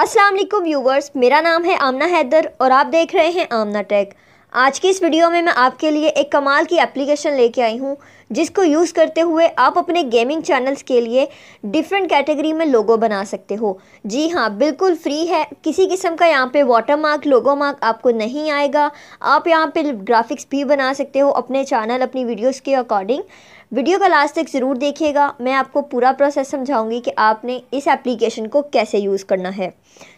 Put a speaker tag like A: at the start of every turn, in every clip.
A: Aslam viewers मेरा नाम है आमना हैदर और आप देख रहे हैं आमना टेक आज की इस वीडियो में मैं आपके लिए एक कमाल की एप्लीकेशन लेके आई हूँ जिसको यूज़ करते हुए आप अपने गेमिंग चैनल्स के लिए डिफरेंट कैटेगरी में लोगो बना सकते हो जी हाँ बिल्कुल फ्री है किसी किस्म का यहाँ पे वाटर मार्क लोगो मार्क आपको नहीं आएगा आप यहाँ पे ग्राफिक्स भी बना सकते हो अपने चैनल अपनी वीडियोज़ के अकॉर्डिंग वीडियो का लास्ट तक ज़रूर देखिएगा मैं आपको पूरा प्रोसेस समझाऊँगी कि आपने इस एप्लीकेशन को कैसे यूज़ करना है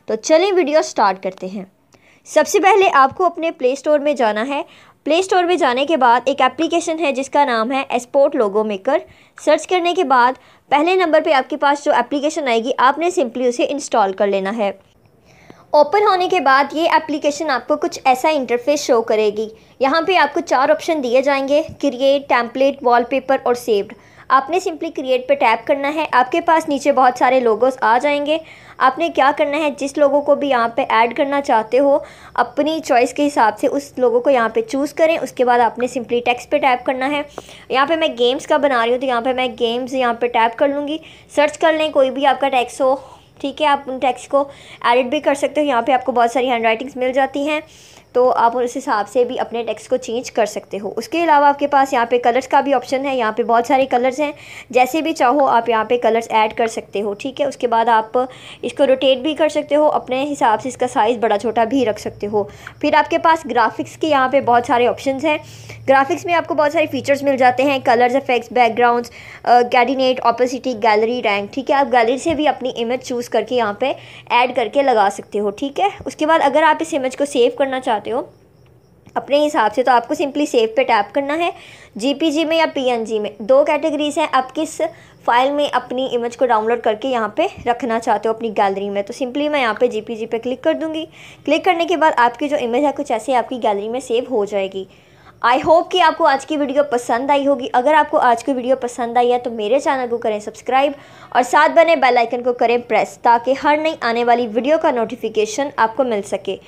A: तो चलें वीडियो स्टार्ट करते हैं सबसे पहले आपको अपने प्ले स्टोर में जाना है प्ले स्टोर में जाने के बाद एक एप्लीकेशन है जिसका नाम है एक्सपोर्ट लोगो मेकर सर्च करने के बाद पहले नंबर पे आपके पास जो एप्लीकेशन आएगी आपने सिंपली उसे इंस्टॉल कर लेना है ओपन होने के बाद ये एप्लीकेशन आपको कुछ ऐसा इंटरफेस शो करेगी यहाँ पे आपको चार ऑप्शन दिए जाएंगे क्रिएट टैम्पलेट वॉलपेपर और सेव्ड आपने सिंपली क्रिएट पे टैप करना है आपके पास नीचे बहुत सारे लोगोस आ जाएंगे आपने क्या करना है जिस लोगों को भी यहाँ पे ऐड करना चाहते हो अपनी चॉइस के हिसाब से उस लोगों को यहाँ पे चूज़ करें उसके बाद आपने सिंपली टेक्स्ट पे टैप करना है यहाँ पे मैं गेम्स का बना रही हूँ तो यहाँ पर मैं गेम्स यहाँ पर टैप कर लूँगी सर्च कर लें कोई भी आपका टैक्स हो ठीक है आप उन टैक्स को एडिट भी कर सकते हो यहाँ पर आपको बहुत सारी हैंड राइटिंग्स मिल जाती हैं तो आप उस हिसाब से भी अपने टेक्स्ट को चेंज कर सकते हो उसके अलावा आपके पास यहाँ पे कलर्स का भी ऑप्शन है यहाँ पे बहुत सारे कलर्स हैं जैसे भी चाहो आप यहाँ पे कलर्स ऐड कर सकते हो ठीक है उसके बाद आप इसको रोटेट भी कर सकते हो अपने हिसाब से इसका साइज़ बड़ा छोटा भी रख सकते हो फिर आपके पास ग्राफिक्स के यहाँ पर बहुत सारे ऑप्शन हैं ग्राफिक्स में आपको बहुत सारे फीचर्स मिल जाते हैं कलर्स इफेक्ट्स बैकग्राउंड कैडिनेट ऑपोसिटी गैलरी रैंक ठीक है आप गैलरी से भी अपनी इमेज चूज़ करके यहाँ पर ऐड करके लगा सकते हो ठीक है उसके बाद अगर आप इस इमेज को सेव करना चाहते चाहते हो अपने हिसाब से तो आपको सिंपली सेव पे टैप करना है जीपीजी में या पीएनजी में दो कैटेगरीज हैं आप किस फाइल में अपनी इमेज को डाउनलोड करके यहाँ पे रखना चाहते हो अपनी गैलरी में तो सिंपली मैं यहाँ पे जीपीजी पे क्लिक कर दूँगी क्लिक करने के बाद आपकी जो इमेज है कुछ ऐसे आपकी गैलरी में सेव हो जाएगी आई होप कि आपको आज की वीडियो पसंद आई होगी अगर आपको आज की वीडियो पसंद आई है तो मेरे चैनल को करें सब्सक्राइब और साथ बने बेलाइकन को करें प्रेस ताकि हर नई आने वाली वीडियो का नोटिफिकेशन आपको मिल सके